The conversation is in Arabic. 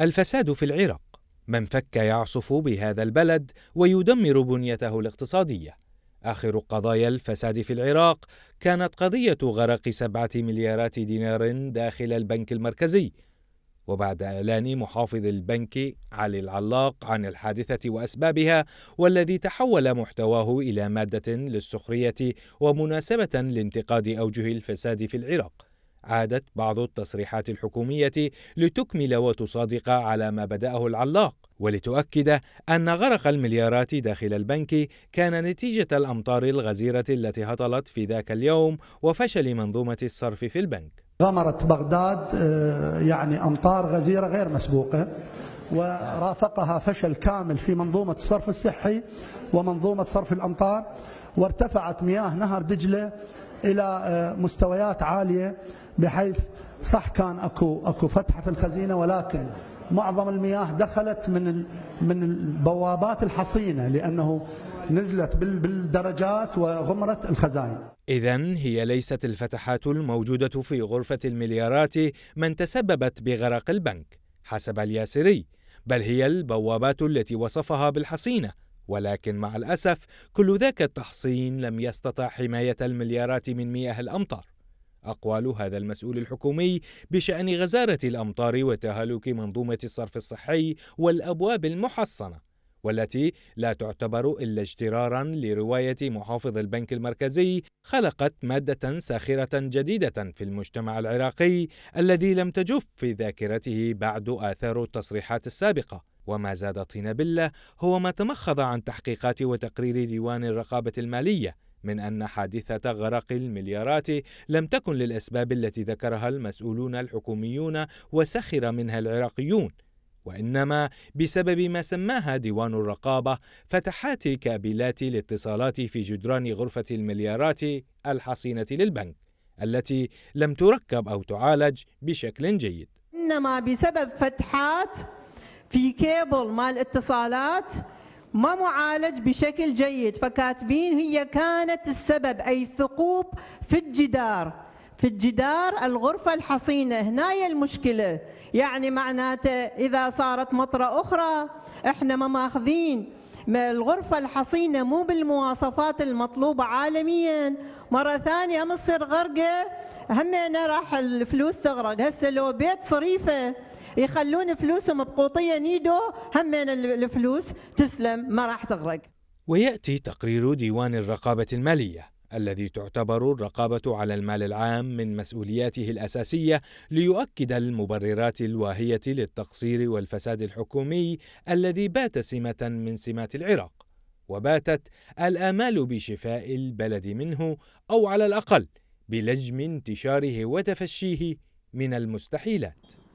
الفساد في العراق من فك يعصف بهذا البلد ويدمر بنيته الاقتصاديه آخر قضايا الفساد في العراق كانت قضية غرق سبعة مليارات دينار داخل البنك المركزي وبعد إعلان محافظ البنك علي العلاق عن الحادثة وأسبابها والذي تحول محتواه إلى مادة للسخرية ومناسبة لانتقاد أوجه الفساد في العراق عادت بعض التصريحات الحكومية لتكمل وتصادق على ما بدأه العلاق ولتؤكد أن غرق المليارات داخل البنك كان نتيجة الأمطار الغزيرة التي هطلت في ذاك اليوم وفشل منظومة الصرف في البنك غمرت بغداد آه، يعني أمطار غزيرة غير مسبوقة ورافقها فشل كامل في منظومة الصرف الصحي ومنظومة صرف الأمطار وارتفعت مياه نهر دجلة إلى آه، مستويات عالية بحيث صح كان اكو اكو فتحه في الخزينه ولكن معظم المياه دخلت من من البوابات الحصينه لانه نزلت بالدرجات وغمرت الخزائن إذا هي ليست الفتحات الموجودة في غرفة المليارات من تسببت بغرق البنك حسب الياسري بل هي البوابات التي وصفها بالحصينة ولكن مع الأسف كل ذاك التحصين لم يستطع حماية المليارات من مياه الأمطار أقوال هذا المسؤول الحكومي بشأن غزارة الأمطار وتهالك منظومة الصرف الصحي والأبواب المحصنة والتي لا تعتبر إلا اجترارا لرواية محافظ البنك المركزي خلقت مادة ساخرة جديدة في المجتمع العراقي الذي لم تجف في ذاكرته بعد آثار التصريحات السابقة وما زاد طين بله هو ما تمخض عن تحقيقات وتقرير ديوان الرقابة المالية من أن حادثة غرق المليارات لم تكن للأسباب التي ذكرها المسؤولون الحكوميون وسخر منها العراقيون وإنما بسبب ما سماها ديوان الرقابة فتحات كابلات الاتصالات في جدران غرفة المليارات الحصينة للبنك التي لم تركب أو تعالج بشكل جيد إنما بسبب فتحات في كيبل مال اتصالات ما معالج بشكل جيد فكاتبين هي كانت السبب أي الثقوب في الجدار في الجدار الغرفة الحصينة هنا المشكلة يعني معناته إذا صارت مطرة أخرى إحنا ما ماخذين الغرفة الحصينة مو بالمواصفات المطلوبة عالميا مرة ثانية مصر غرقة همنا راح الفلوس تغرق هسه لو بيت صريفه يخلون فلوسهم بقوطيه نيدو همين الفلوس تسلم ما راح تغرق وياتي تقرير ديوان الرقابه الماليه الذي تعتبر الرقابة على المال العام من مسؤولياته الأساسية ليؤكد المبررات الواهية للتقصير والفساد الحكومي الذي بات سمة من سمات العراق، وباتت الآمال بشفاء البلد منه أو على الأقل بلجم انتشاره وتفشيه من المستحيلات.